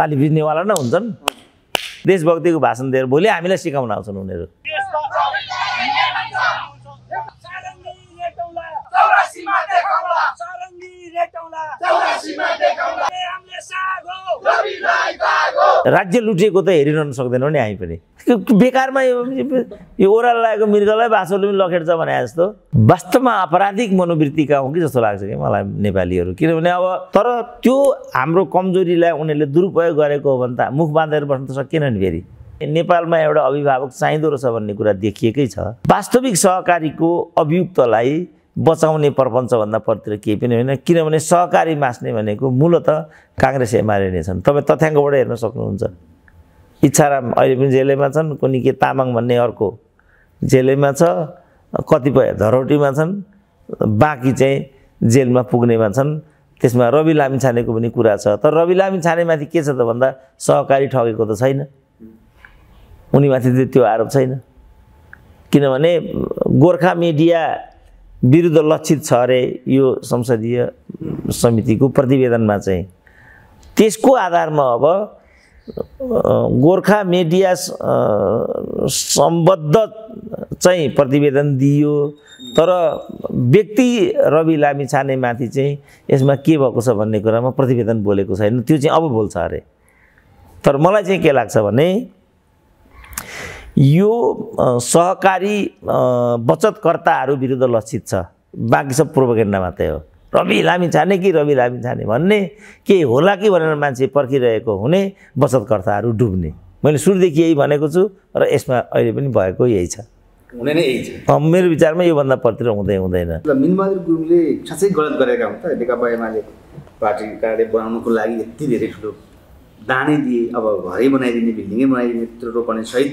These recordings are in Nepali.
ताली बिज्नेवाला नै हुन्छन् देशभक्तिको भाषण दिएर भोलि हामीलाई सिकाउन आउँछन् उनीहरू राज्य लुटिएको त हेरिरहनु सक्दैनौँ नि हामी पनि बेकारमा यो ओह्राल लागेको मृगलाई बाँसोले पनि लखेट्छ भने जस्तो वास्तवमा आपराधिक मनोवृत्तिका हो कि जस्तो लाग्छ कि मलाई नेपालीहरू किनभने अब तर त्यो हाम्रो कमजोरीलाई उनीहरूले दुरुपयोग गरेको हो भने त मुख बाँधेर बस्न त सकेन नि फेरि नेपालमा एउटा अभिभावक चाहिँदो रहेछ भन्ने कुरा देखिएकै छ वास्तविक सहकारीको अभियुक्तलाई बचाउने परतिर केही पनि होइन किनभने सहकारी मास्ने भनेको मूलत काङ्ग्रेस एमआरए नै छन् तपाईँ तथ्याङ्कबाट हेर्न सक्नुहुन्छ इच्छाराम अहिले पनि जेलैमा छन् कुनै के तामाङ भन्ने अर्को जेलैमा छ कतिपय धरोटीमा छन् बाँकी चाहिँ जेलमा पुग्नेमा छन् त्यसमा रवि लामी छानेको पनि कुरा छ तर रवि लामी छानेमाथि के छ त भन्दा सहकारी ठगेको त छैन उनीमाथि त त्यो आरोप छैन किनभने गोर्खा मिडिया विरुद्ध लक्षित छ अरे यो संसदीय समितिको प्रतिवेदनमा चाहिँ त्यसको आधारमा अब गोर्खा मिडिया सम्बद्ध चाहिँ प्रतिवेदन दियो तर व्यक्ति रवि लामी छानेमाथि चाहिँ यसमा के भएको छ भन्ने कुरामा प्रतिवेदन बोलेको छैन त्यो चाहिँ अब बोल्छ अरे तर मलाई चाहिँ के लाग्छ भने यो सहकारी बचतकर्ताहरू विरुद्ध लक्षित छ बाँकी सब प्रोपोगेन्डा मात्रै हो रवि लामी छाने कि रवि लामी छाने भन्ने के होला कि भनेर मान्छे पर्खिरहेको हुने बचतकर्ताहरू डुब्ने मैले सुरुदेखि यही भनेको छु र यसमा अहिले पनि भएको यही छ हुने नै यही छ मेरो विचारमा योभन्दा परतिर हुँदै हुँदैन मिनबहादुर गुरुङले खासै गलत गरेका हुन् त नेकपा एमाले पार्टी कार्य बनाउनुको लागि यति धेरै ठुलो दानै दिए अब घरै बनाइदिने बिल्डिङै बनाइदिने त्यत्रो रोपने सहित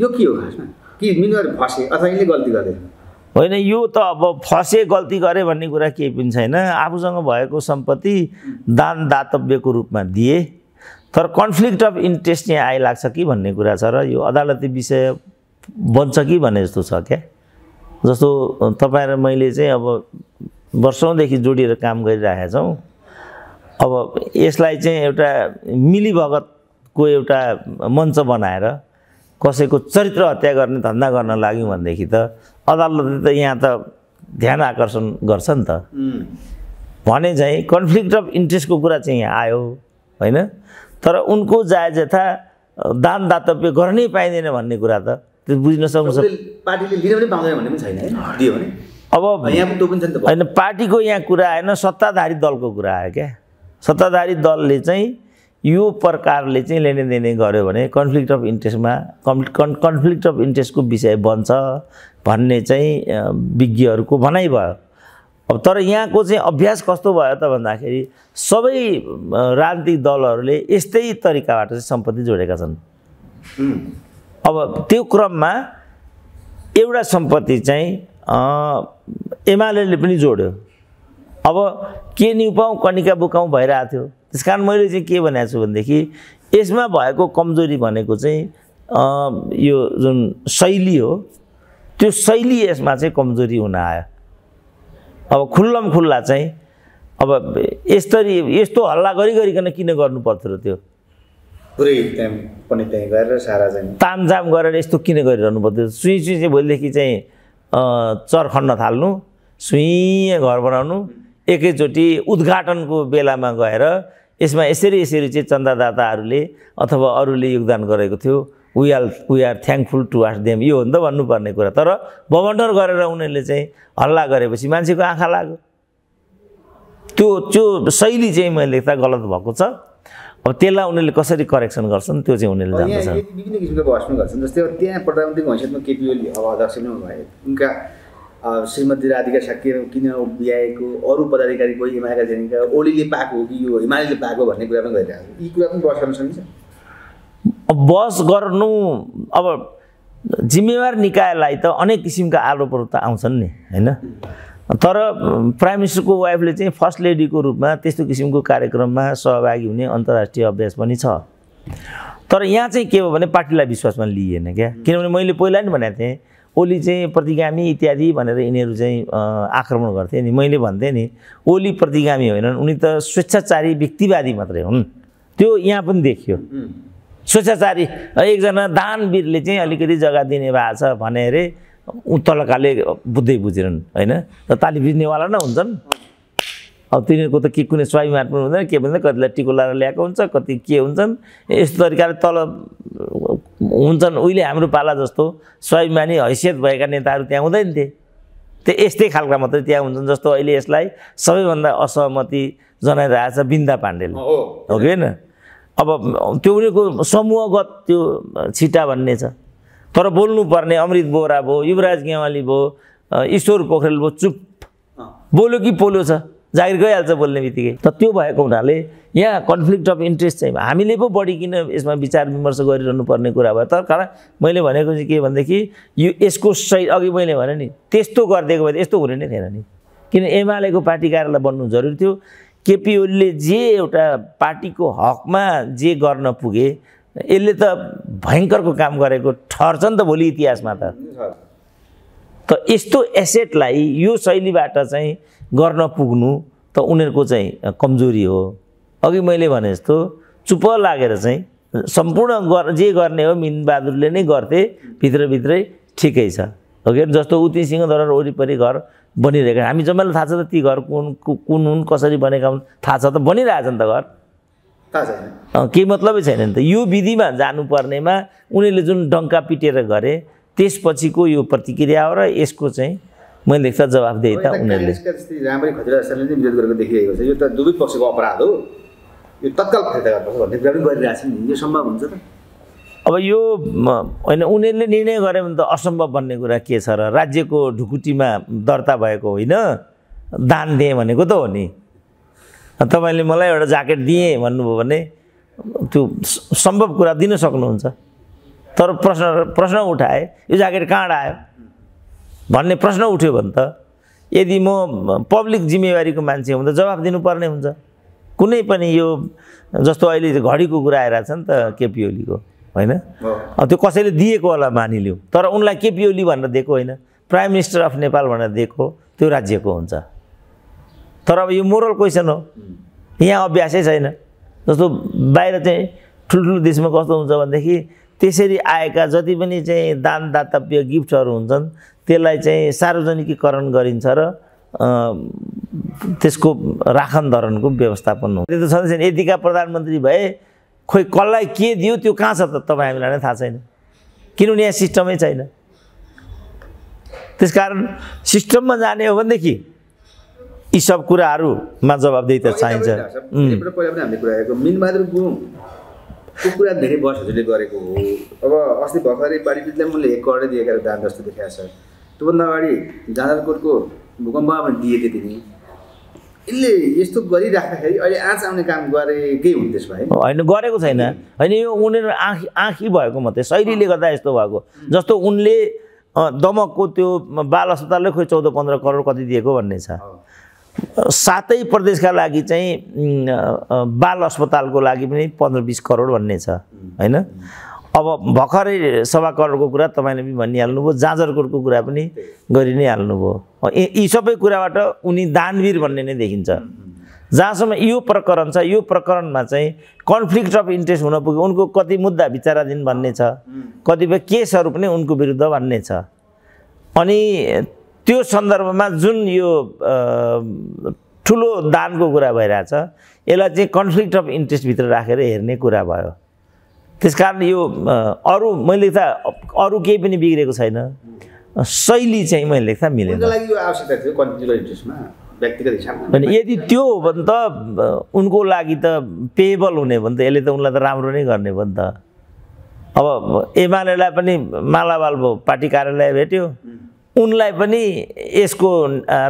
यो के हो खासमा कि मिनर फसे अथवा यसले गल्ती गरे होइन यो त अब फसे गल्ती गरे भन्ने कुरा केही पनि छैन आफूसँग भएको सम्पत्ति दान दातव्यको रूपमा दिए तर कन्फ्लिक्ट अफ इन्ट्रेस्ट यहाँ आइलाग्छ कि भन्ने कुरा छ र यो अदालती विषय बन्छ कि भन्ने जस्तो छ क्या जस्तो तपाईँ र मैले चाहिँ अब वर्षौँदेखि जोडिएर काम गरिरहेका छौँ अब यसलाई चाहिँ एउटा मिलिभगतको एउटा मञ्च बनाएर कसैको चरित्र हत्या गर्ने धन्दा गर्न लाग्यौँ भनेदेखि त अदालतले त यहाँ त ध्यान आकर्षण गर्छ नि त भने चाहिँ कन्फ्लिक्ट अफ इन्ट्रेस्टको कुरा चाहिँ यहाँ आयो होइन तर उनको जायज यथा दान दातव्य गर्नै पाइँदैन भन्ने कुरा त त्यो बुझ्न सक्छ पार्टीले लिन पनि पाउँदैन भन्ने पनि छैन दियो भने अब होइन पार्टीको यहाँ कुरा आएन सत्ताधारी दलको कुरा आयो क्या सत्ताधारी दलले चाहिँ यो प्रकारले चाहिँ लेनदेन गऱ्यो भने कन्फ्लिक्ट अफ इन्ट्रेस्टमा कन् कन्फ्लिक्ट अफ इन्ट्रेस्टको विषय बन्छ भन्ने चाहिँ विज्ञहरूको भनाइ भयो अब तर यहाँको चाहिँ अभ्यास कस्तो भयो त भन्दाखेरि सबै राजनीतिक दलहरूले यस्तै तरिकाबाट चाहिँ सम्पत्ति जोडेका छन् अब त्यो क्रममा एउटा सम्पत्ति चाहिँ एमाले पनि जोड्यो अब के निपाउँ कनिका बुकाउँ भइरहेको थियो त्यस कारण मैले चाहिँ के भनेको छु भनेदेखि यसमा भएको कमजोरी भनेको चाहिँ यो जुन शैली हो त्यो शैली यसमा चाहिँ कमजोरी हुन आयो अब खुल्लम खुल्ला चाहिँ अब यसरी यस्तो हल्ला गरी गरिकन किन गर्नु पर्थ्यो र त्यो पुरै पनि त्यहीँ गरेर सारा चाहिँ तामझाम गरेर यस्तो किन गरिरहनु पर्थ्यो सुई सुई चाहिँ भोलिदेखि चाहिँ चर खन्न थाल्नु सुई घर बनाउनु एकैचोटि उद्घाटनको बेलामा गएर यसमा यसरी यसरी चाहिँ चन्दादाताहरूले अथवा अरूले योगदान गरेको थियो we are we are thankful to ours them यो हो नि त भन्नुपर्ने कुरा तर बवन्डर गरेर उनीहरूले चाहिँ हल्ला गरेपछि मान्छेको आँखा लाग्यो त्यो त्यो शैली चाहिँ मैले त गलत भएको छ अब त्यसलाई उनीहरूले कसरी करेक्सन गर्छन् त्यो चाहिँ उनीहरूले जान्दछन् विभिन्न किसिमको भर्सन गर्छन् जस्तै अब त्यहाँ प्रधानमन्त्रीको हैसियतमा केपिओली अब अध्यक्ष नै भए उनका श्रीमती राधिका साक्य किन बिहाएको अरू पदाधिकारी कोही हिमालयका झेनिका ओलीले पाएको हो कि यो हिमालयले पाएको भन्ने कुरा पनि गरिरहेको छ यी कुरा पनि बस गर्न सकिन्छ बस गर्नु अब जिम्मेवार निकायलाई त अनेक किसिमका आरोपहरू त आउँछन् नि होइन तर प्राइम मिनिस्टरको वाइफले चाहिँ फर्स्ट लेडीको रूपमा त्यस्तो किसिमको कार्यक्रममा सहभागी हुने अन्तर्राष्ट्रिय अभ्यास पनि छ तर यहाँ चाहिँ के हो भने पार्टीलाई विश्वासमा लिइएन क्या किनभने मैले पहिला नि भनेको थिएँ ओली चाहिँ प्रतिगामी इत्यादि भनेर यिनीहरू चाहिँ आक्रमण गर्थे नि मैले भन्थेँ नि ओली प्रतिगामी होइनन् उनी त स्वेच्छाचारी व्यक्तिवादी मात्रै हुन् त्यो यहाँ पनि देखियो स्वेच्छाचारी एकजना दानवीरले चाहिँ अलिकति जग्गा दिने भएको छ भने अरे तलकाले बुझ्दै बुझेनन् होइन ताली बिज्नेवाला नै हुन्छन् अब तिनीहरूको त के कुनै स्वाभिमान पनि हुँदैन के भन्छ कतिलाई टिको लगाएर ल्याएको हुन्छ कति के हुन्छन् यस्तो तरिकाले तल हुन्छन् उहिले हाम्रो पाला जस्तो स्वाभिमानी हैसियत भएका नेताहरू त्यहाँ हुँदैन थिए त्यो यस्तै खालका मात्रै त्यहाँ हुन्छन् जस्तो अहिले यसलाई सबैभन्दा असहमति जनाइरहेको छ बिन्दा पाण्डेले हो कि होइन अब त्यो उनीहरूको समूहगत त्यो छिटा भन्ने छ तर बोल्नुपर्ने अमृत बोरा भयो युवराज गेवाली भयो ईश्वर पोखरेल भयो चुप बोल्यो कि पोल्यो छ जागिर गइहाल्छ बोल्ने बित्तिकै त त्यो भएको हुनाले यहाँ कन्फ्लिक्ट अफ इन्ट्रेस्ट चाहिँ हामीले पो बढी किन यसमा विचार विमर्श गरिरहनु पर्ने कुरा भयो तर कारण मैले भनेको चाहिँ के भनेदेखि यो यसको सही अघि मैले भने नि त्यस्तो गरिदिएको भए यस्तो हुने नै थिएन नि किन एमालेको पार्टी कार्यालय बन्नु जरुरी थियो केपी ओलीले जे एउटा पार्टीको हकमा जे गर्न पुगे यसले त भयङ्करको काम गरेको ठहर नि त भोलि इतिहासमा त त यस्तो एसेटलाई यो शैलीबाट चाहिँ गर्न पुग्नु त उनीहरूको चाहिँ कमजोरी हो अघि मैले भने जस्तो चुप लागेर चाहिँ सम्पूर्ण गर जे गर्ने हो मिनबहादुरले नै गर्थे भित्रभित्रै ठिकै छ हो कि जस्तो उति दर वरिपरि घर बनिरहेको हामी जम्मैलाई थाहा छ त ती घर कुन कुन हुन् कसरी बनेका हुन् थाहा छ त बनिरहेछ नि त घर केही मतलबै छैन नि त यो विधिमा जानुपर्नेमा उनीहरूले जुन डङ्का पिटेर गरे त्यसपछिको यो प्रतिक्रिया हो र यसको चाहिँ मैले त जवाब दिएँ त उनीहरूले यो त दुवै पक्षको अपराध हो यो तत्काल फिर्ता गर्नुपर्छ भन्ने कुरा पनि नि यो सम्भव हुन्छ त अब यो होइन उनीहरूले निर्णय गरे भने त असम्भव भन्ने कुरा के छ र राज्यको ढुकुटीमा दर्ता भएको होइन दान दिएँ भनेको त हो नि तपाईँले मलाई एउटा ज्याकेट दिएँ भन्नुभयो भने त्यो सम्भव कुरा दिन सक्नुहुन्छ तर प्रश्न प्रश्न उठाए यो ज्याकेट कहाँबाट आयो भन्ने प्रश्न उठ्यो भने त यदि म पब्लिक जिम्मेवारीको मान्छे त जवाब दिनुपर्ने हुन्छ कुनै पनि यो जस्तो अहिले घडीको कुरा आइरहेको छ नि त केपी ओलीको होइन त्यो कसैले दिएको होला मानिलिउँ तर उनलाई केपी ओली भनेर दिएको होइन प्राइम मिनिस्टर अफ नेपाल भनेर दिएको त्यो राज्यको हुन्छ तर अब यो मोरल क्वेसन हो यहाँ अभ्यासै छैन जस्तो बाहिर चाहिँ ठुल्ठुलो देशमा कस्तो हुन्छ भनेदेखि त्यसरी आएका जति पनि चाहिँ दान दातव्य गिफ्टहरू हुन्छन् त्यसलाई चाहिँ सार्वजनिकीकरण गरिन्छ र त्यसको राखन धरनको व्यवस्थापन हो त्यो त छँदैछ यतिका प्रधानमन्त्री भए खोइ कसलाई के दियो त्यो कहाँ छ त तपाईँ हामीलाई नै थाहा छैन किनभने यहाँ सिस्टमै छैन त्यस कारण सिस्टममा जाने हो भनेदेखि यी सब कुराहरूमा जवाबदेही त चाहिन्छ कुरा धेरै वर्षहरूले गरेको हो अब अस्ति भर्खरै पारिविदलाई मैले एक दिएको दान जस्तो देखाएको छ त्योभन्दा अगाडि जाँदाकोटको भूकम्प पनि दिए त्यति नै यसले यस्तो गरिराख्दाखेरि अहिले आँच आउने काम गरेकै हुन् त्यसमा है होइन गरेको छैन होइन यो उनीहरू आँखी आँखी भएको मात्रै शैलीले गर्दा यस्तो भएको जस्तो उनले दमकको त्यो बाल अस्पतालले खोइ चौध पन्ध्र करोड कति दिएको भन्ने छ सातै प्रदेशका लागि चाहिँ बाल अस्पतालको लागि पनि पन्ध्र बिस करोड भन्ने छ होइन अब भर्खरै सभाकलको कुरा तपाईँले पनि भनिहाल्नुभयो जाँजरकोटको कुरा पनि गरि नै हाल्नुभयो यी सबै कुराबाट उनी दानवीर भन्ने नै देखिन्छ जहाँसम्म यो प्रकरण छ यो प्रकरणमा चाहिँ कन्फ्लिक्ट अफ इन्ट्रेस्ट हुन पुग्यो उनको कति मुद्दा विचाराधीन भन्ने छ कतिपय केसहरू पनि उनको विरुद्ध भन्ने छ अनि त्यो सन्दर्भमा जुन यो ठुलो दानको कुरा भइरहेछ यसलाई चाहिँ कन्फ्लिक्ट अफ इन्ट्रेस्टभित्र राखेर हेर्ने कुरा भयो त्यस कारण यो अरू मैले लेख्दा अरू केही पनि बिग्रेको छैन शैली चाहिँ मैले लेख्दा मिलेन यदि त्यो हो भने त उनको लागि त पेबल हुने भने त यसले त उनलाई त राम्रो नै गर्ने भयो नि त अब एमालेलाई पनि मालावाल भयो पार्टी कार्यालय भेट्यो उनलाई पनि यसको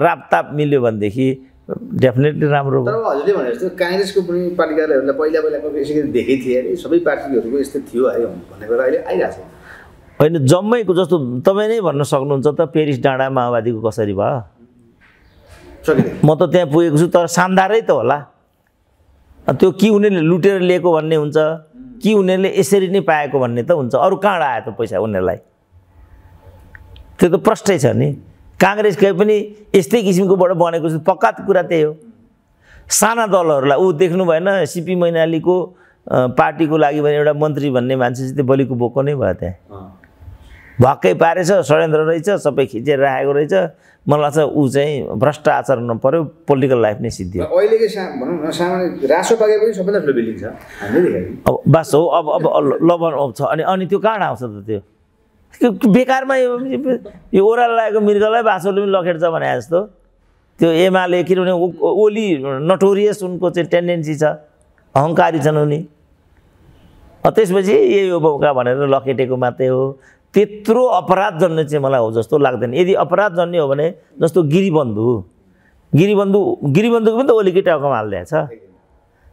रापताप मिल्यो भनेदेखि डेफिनेटली राम्रो तर हजुरले भने जस्तो काङ्ग्रेसको पनि पार्टी पहिला पहिलाको यसरी देखेको थिएँ अरे सबै पार्टीहरूको यस्तो थियो अरे भन्ने कुरा अहिले आइरहेको छ होइन जम्मैको जस्तो तपाईँ नै भन्न सक्नुहुन्छ त पेरिस डाँडा माओवादीको कसरी भयो म त त्यहाँ पुगेको छु तर शानदारै त होला त्यो कि उनीहरूले लुटेर लिएको भन्ने हुन्छ कि उनीहरूले यसरी नै पाएको भन्ने त हुन्छ अरू कहाँबाट आयो त पैसा उनीहरूलाई त्यो त प्रष्टै छ नि काङ्ग्रेस कहीँ पनि यस्तै किसिमकोबाट बनेको छ पक्का कुरा त्यही हो साना दलहरूलाई ऊ देख्नु भएन सिपी मैनालीको पार्टीको लागि भने एउटा मन्त्री भन्ने मान्छे चाहिँ त्यो बलिको बोको नै भयो त्यहाँ भक्कै पारेछ षड्यन्त्र रहेछ सबै खिचेर राखेको रहेछ मलाई लाग्छ ऊ चाहिँ भ्रष्ट आचरण पऱ्यो पोलिटिकल लाइफ नै सिद्धि अहिलेकै भनौँ न सामान्य रासो पाके पनि सबैलाई अब बास हो अब अब लभन छ अनि अनि त्यो कहाँ आउँछ त त्यो बेकारमा यो यो ओह्रालो लागेको मृगलाई बाँसोले पनि लखेट्छ भने जस्तो त्यो एमाले किनभने ओली नटोरियस उनको चाहिँ टेन्डेन्सी छ अहङ्कारी छन् उनी त्यसपछि यही हो बौका भनेर लखेटेको मात्रै हो त्यत्रो अपराध जन्ने चाहिँ मलाई हो जस्तो लाग्दैन यदि अपराध जन्ने हो भने जस्तो गिरीबन्धु गिरिबन्धु गिरिबन्धुको पनि त ओलीकै टाउकोमा हालिदिएछ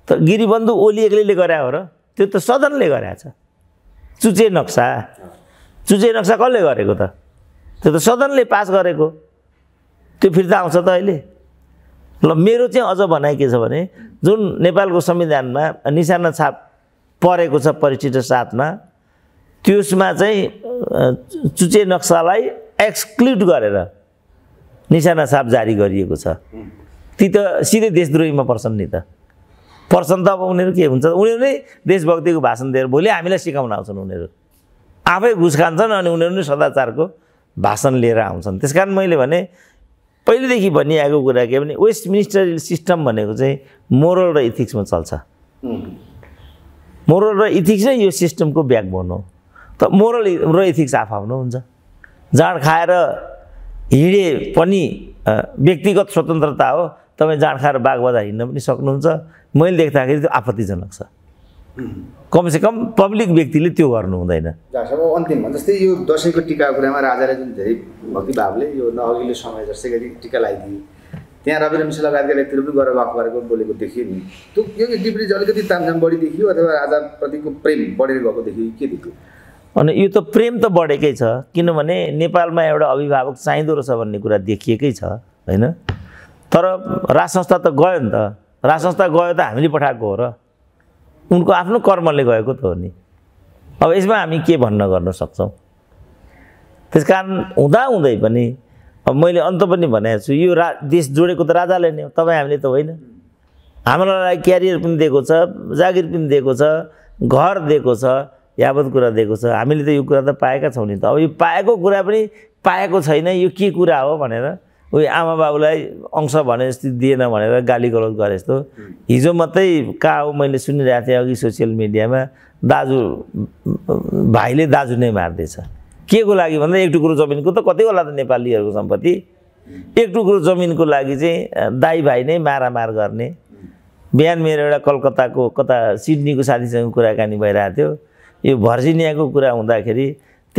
त गिरिबन्धु ओली एक्लैले गरायो हो र त्यो त सदनले गराएछ चुचे नक्सा चुचे नक्सा कसले गरेको त त्यो त सदनले पास गरेको त्यो फिर्ता आउँछ त अहिले ल मेरो चाहिँ अझ भनाइ के छ भने जुन नेपालको संविधानमा निशाना छाप परेको छ परिचित साथमा त्यसमा चाहिँ चुचे नक्सालाई एक्सक्लुड गरेर निशाना छाप जारी गरिएको छ ती त सिधै देशद्रोहीमा पर्छन् नि त पर्छन् त अब उनीहरू के हुन्छ उनीहरू नै देशभक्तिको भाषण दिएर भोलि हामीलाई सिकाउन आउँछन् उनीहरू आफै घुस खान्छन् अनि उनीहरू नै सदाचारको भाषण लिएर आउँछन् त्यस कारण मैले भने पहिलेदेखि भनिआएको कुरा के भने वेस्ट मिनिस्टर सिस्टम भनेको चाहिँ मोरल र इथिक्समा चल्छ मोरल र इथिक्स नै यो सिस्टमको ब्याकबोन हो त मोरल र इथिक्स आफआफ्नो हुन्छ जाँड खाएर हिँडे पनि व्यक्तिगत स्वतन्त्रता हो तपाईँ जाँड खाएर बाघ बजार हिँड्न पनि सक्नुहुन्छ मैले देख्दाखेरि त्यो आपत्तिजनक छ कमसेकम पब्लिक व्यक्तिले त्यो गर्नु हुँदैन अन्तिममा जस्तै यो दसैँको टिकाको कुरामा राजाले जुन धेरै भावले यो नअघिल्लो समय जस्तै गरी टिका लगाइदिए त्यहाँ रवि रम्सी लगायतका व्यक्तिहरू पनि गएर गफ गरेको बोलेको देखियो नि त्यो यो डिप्रेज अलिकति तामझाम बढी देखियो अथवा राजाप्रतिको प्रेम बढेर गएको देखियो के देखियो अनि यो त प्रेम त बढेकै छ किनभने नेपालमा एउटा अभिभावक चाहिँदो रहेछ भन्ने कुरा देखिएकै छ होइन तर राज संस्था त गयो नि त राज संस्था गयो त हामीले पठाएको हो र उनको आफ्नो कर्मले गएको त हो नि अब यसमा हामी के भन्न गर्न सक्छौँ त्यस कारण हुँदाहुँदै पनि अब मैले अन्त पनि भनेको छु यो रा देश जोडेको त राजाले नै हो तपाईँ हामीले त होइन हाम्रोलाई क्यारियर पनि दिएको छ जागिर पनि दिएको छ घर दिएको छ यावत कुरा दिएको छ हामीले त यो कुरा त पाएका छौँ नि त अब यो पाएको कुरा पनि पाएको छैन यो के कुरा हो भनेर उयो आमा बाबुलाई अंश भने जस्तो दिएन भनेर गाली गलत गरे जस्तो हिजो मात्रै कहाँ हो मैले सुनिरहेको थिएँ अघि सोसियल मिडियामा दाजु भाइले दाजु नै मार्दैछ के को लागि भन्दा एक टुक्रो जमिनको त कति होला त नेपालीहरूको सम्पत्ति एक टुक्रो जमिनको लागि चाहिँ दाई भाइ नै मारामार गर्ने बिहान मेरो एउटा कलकत्ताको कता सिडनीको साथीसँग कुराकानी भइरहेको थियो यो भर्जिनियाको कुरा हुँदाखेरि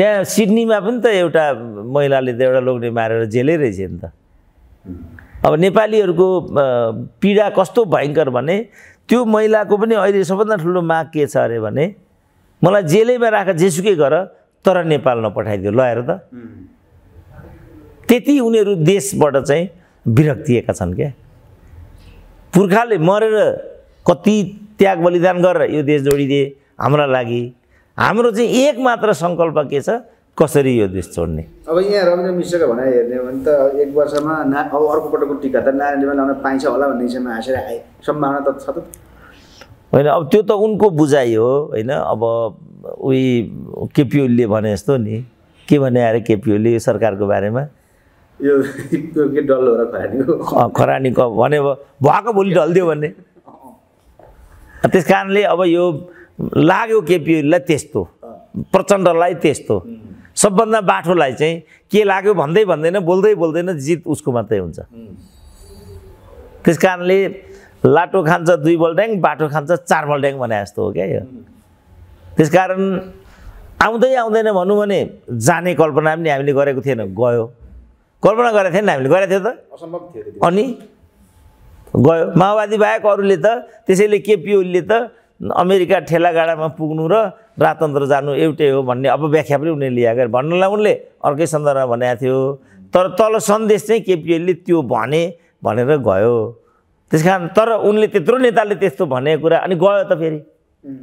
त्यहाँ सिडनीमा पनि त एउटा महिलाले त एउटा लोग्ने मारेर जेलै रहेछ नि त अब नेपालीहरूको पीडा कस्तो भयङ्कर भने त्यो महिलाको पनि अहिले सबभन्दा ठुलो माग के छ अरे भने मलाई जेलैमा राख जेसुकै गर तर नेपाल नपठाइदियो ल हेर त त्यति उनीहरू देशबाट चाहिँ विरक्तिएका छन् क्या पुर्खाले मरेर कति त्याग बलिदान गरेर यो देश जोडिदिए हाम्रा लागि हाम्रो चाहिँ एक मात्र सङ्कल्प के छ कसरी यो देश छोड्ने अब यहाँ रविन्द्र मिश्रको भनाइ हेर्ने हो भने त एक वर्षमा ना अब अर्को पटकको टिका त नारायणमा लाउन पाइन्छ होला भन्ने हिसाबमा हाँसेर आए सम्भावना त छ त होइन अब त्यो त उनको बुझाइ हो होइन अब उही केपिओलीले भने जस्तो नि के भने आएर केपिओली सरकारको बारेमा यो के डल्लो हो र खरानीको खरानीको भने भएको भोलि ढल्दियो भन्ने त्यस कारणले अब यो लाग्यो केपिओलीलाई त्यस्तो प्रचण्डलाई त्यस्तो सबभन्दा बाठोलाई चाहिँ के लाग्यो भन्दै भन्दैन बोल्दै बोल्दैन जित उसको मात्रै हुन्छ त्यस कारणले लाटो खान्छ दुई ड्याङ बाटो खान्छ चार ड्याङ भने जस्तो हो क्या यो त्यस कारण आउँदै आउँदैन भनौँ भने जाने कल्पना पनि हामीले गरेको थिएन गयो कल्पना गरेको थिएन हामीले गरेको थियो त असम्भव थियो अनि गयो माओवादी बाहेक अरूले त त्यसैले केपिओलीले त अमेरिका ठेलागाडामा पुग्नु र राजतन्त्र जानु एउटै हो भन्ने अब व्याख्या पनि उनले ल्याएको भन्नुलाई उनले अर्कै सन्दर्भमा भनेको थियो तर तल सन्देश चाहिँ केपिएलले त्यो भने भनेर गयो त्यस कारण तर उनले त्यत्रो नेताले त्यस्तो भनेको कुरा अनि गयो त फेरि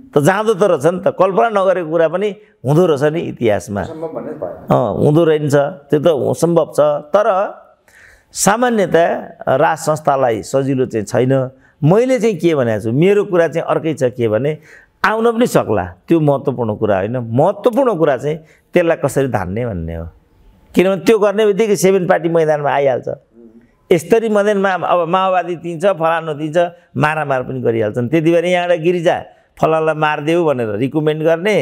त जाँदो त रहेछ नि त कल्पना नगरेको कुरा पनि हुँदो रहेछ नि इतिहासमा हुँदो रहन्छ त्यो त सम्भव छ तर सामान्यतया राज संस्थालाई सजिलो चाहिँ छैन मैले चाहिँ के भनेको छु मेरो कुरा चाहिँ अर्कै छ के भने आउन पनि सक्ला त्यो महत्त्वपूर्ण कुरा होइन महत्त्वपूर्ण कुरा चाहिँ त्यसलाई कसरी धान्ने भन्ने हो किनभने त्यो गर्ने बित्तिकै सेभेन पार्टी मैदानमा आइहाल्छ यस्तरी मदनमा अब माओवादी दिन्छ फलानु दिन्छ मारामार पनि गरिहाल्छन् त्यति बेला यहाँबाट गिरिजा फलानलाई मारिदेऊ भनेर रिकमेन्ड गर्ने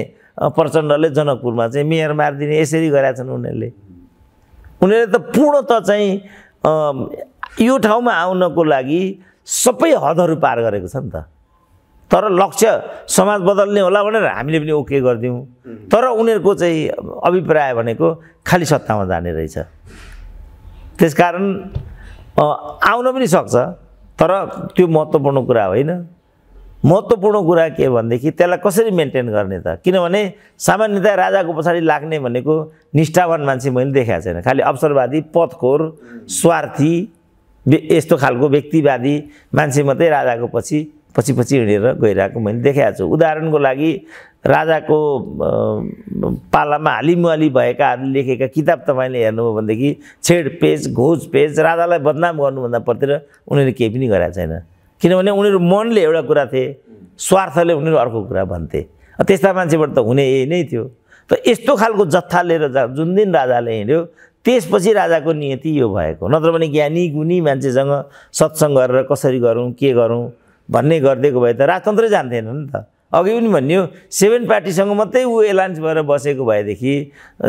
प्रचण्डले जनकपुरमा चाहिँ मेयर मारिदिने यसरी गरेका छन् उनीहरूले उनीहरूले त पूर्णत चाहिँ यो ठाउँमा आउनको लागि सबै हदहरू पार गरेको छ नि त तर लक्ष्य समाज बदल्ने होला भनेर हामीले पनि ओके गरिदिउँ तर उनीहरूको चाहिँ अभिप्राय भनेको खालि सत्तामा जाने रहेछ त्यस कारण आउन पनि सक्छ तर त्यो महत्त्वपूर्ण कुरा होइन महत्त्वपूर्ण कुरा के भनेदेखि त्यसलाई कसरी मेन्टेन गर्ने त किनभने सामान्यतया राजाको पछाडि लाग्ने भनेको निष्ठावान मान्छे मैले देखाएको छैन खालि अवसरवादी पथखोर स्वार्थी यस्तो खालको व्यक्तिवादी मान्छे मात्रै राजाको पछि पछि पछि हिँडेर गइरहेको मैले देखाएको छु उदाहरणको लागि राजाको पालामा हालिमुहाली भएकाहरूले लेखेका किताब तपाईँले हेर्नुभयो भनेदेखि छेड पेज घोज पेज राजालाई बदनाम गर्नुभन्दा पर्तिर उनीहरूले केही पनि गराएको छैन किनभने उनीहरू मनले एउटा कुरा थिए स्वार्थले उनीहरू अर्को कुरा भन्थे त्यस्ता मान्छेबाट त हुने यही नै थियो त यस्तो खालको जत्था लिएर जुन दिन राजाले हिँड्यो त्यसपछि राजाको नियति यो भएको नत्र भने ज्ञानी गुणी मान्छेसँग सत्सङ्ग गरेर कसरी गरौँ के गरौँ भन्ने गरिदिएको भए त राजतन्त्र जान्थेन नि त अघि पनि भनियो सेभेन पार्टीसँग मात्रै ऊ एलायन्स भएर बसेको भएदेखि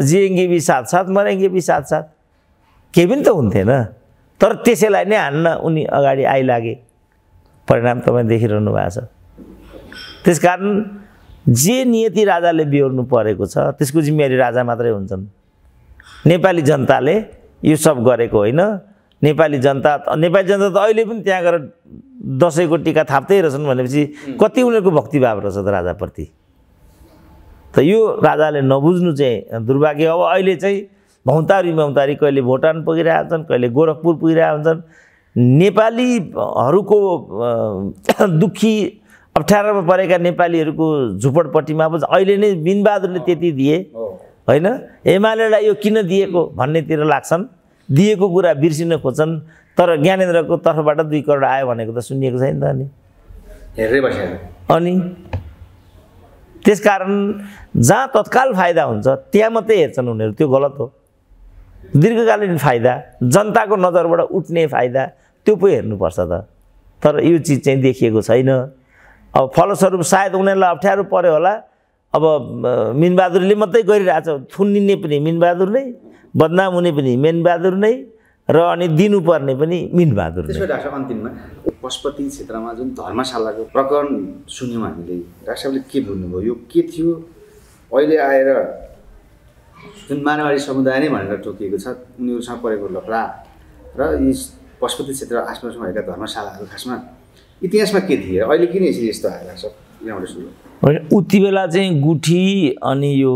जिएनगिबी साथ साथ मरेङ्गेबी साथ साथ केही पनि त हुन्थेन तर त्यसैलाई नै हान्न उनी अगाडि आइलागे परिणाम तपाईँ देखिरहनु भएको छ त्यस कारण जे नियति राजाले बिहोर्नु परेको छ त्यसको जिम्मेवारी राजा मात्रै हुन्छन् नेपाली जनताले यो सब गरेको होइन नेपाली जनता नेपाली जनता त अहिले पनि त्यहाँ गएर दसैँको टिका थाप्दै रहेछन् भनेपछि कति उनीहरूको भक्तिभाव रहेछ त राजाप्रति त यो राजाले नबुझ्नु चाहिँ दुर्भाग्य अब अहिले चाहिँ भौतारी मौतारी कहिले भोटान पुगिरहेका हुन्छन् कहिले गोरखपुर पुगिरहेका हुन्छन् नेपालीहरूको दुःखी अप्ठ्यारोमा परेका नेपालीहरूको झुपडपट्टिमा पनि अहिले नै बिनबहादुरले त्यति दिए होइन एमालेलाई यो किन दिएको भन्नेतिर लाग्छन् दिएको कुरा बिर्सिन खोज्छन् तर ज्ञानेन्द्रको तर्फबाट दुई करोड आयो भनेको त सुनिएको छैन त अनि अनि त्यसकारण जहाँ तत्काल फाइदा हुन्छ त्यहाँ मात्रै हेर्छन् उनीहरू त्यो गलत हो दीर्घकालीन फाइदा जनताको नजरबाट उठ्ने फाइदा त्यो पो हेर्नुपर्छ त तर यो चिज चाहिँ देखिएको छैन अब फलस्वरूप सायद उनीहरूलाई अप्ठ्यारो पऱ्यो होला अब मिनबहादुरले मात्रै गरिरहेछ थुनिने पनि मिनबहादुरले बदनाम हुने पनि मेनबहादुर नै र अनि दिनुपर्ने पनि मिनबहादुर डाक्टर अन्तिममा पशुपति क्षेत्रमा जुन धर्मशालाको प्रकरण सुन्यौँ हामीले डाक्टर साहबले के भन्नुभयो यो के थियो अहिले आएर जुन मानवारी समुदाय नै भनेर टोकिएको छ उनीहरूसँग परेको लफडा र यी पशुपति क्षेत्र आसपासमा भएका धर्मशालाहरू खासमा इतिहासमा के थिए अहिले किन यसरी यस्तो आएर छ होइन उति बेला चाहिँ गुठी अनि यो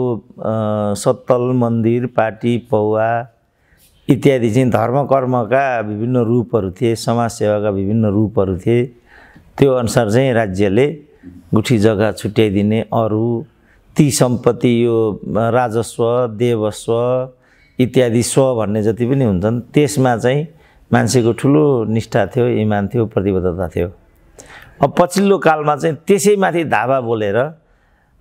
सत्तल मन्दिर पार्टी पौवा इत्यादि चाहिँ धर्म कर्मका विभिन्न रूपहरू थिए समाजसेवाका विभिन्न रूपहरू थिए त्यो अनुसार चाहिँ राज्यले गुठी जग्गा छुट्याइदिने अरू ती सम्पत्ति यो राजस्व देवस्व इत्यादि स्व भन्ने जति पनि हुन्छन् त्यसमा चाहिँ मान्छेको ठुलो निष्ठा थियो इमान थियो प्रतिबद्धता थियो अब पछिल्लो कालमा चाहिँ त्यसैमाथि धाबा बोलेर